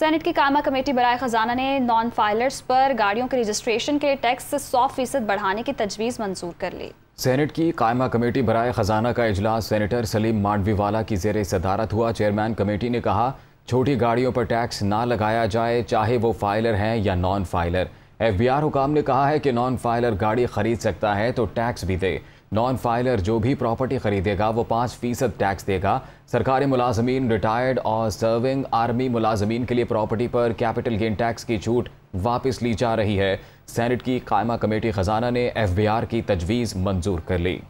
senate की कामा committee बरए ख़जाना ने नॉन फाइलर्स पर गाड़ियों के रजिस्ट्रेशन के टैक्स सौ फीसद बढ़ाने की तजवीज़ मंजूर कर ली सेनेट की कायमा कमेटी बरए ख़जाना का अजलास सेनेटर सलीम मांडवीवाला की जेर सदारत हुआ चेयरमैन कमेटी ने कहा छोटी गाड़ियों पर टैक्स ना लगाया जाए चाहे वो फाइलर हैं या non filer F B R हुकाम ने कहा है कि नॉन फाइलर गाड़ी खरीद सकता है तो टैक्स भी दे नॉन फाइलर जो भी प्रॉपर्टी खरीदेगा वो पाँच फीसद टैक्स देगा सरकारी मुलाजमीन रिटायर्ड और सर्विंग आर्मी मुलाजमीन के लिए प्रॉपर्टी पर कैपिटल गेन टैक्स की छूट वापस ली जा रही है सैनेट की कायमा कमेटी खजाना ने एफबीआर की तजवीज़ मंजूर कर ली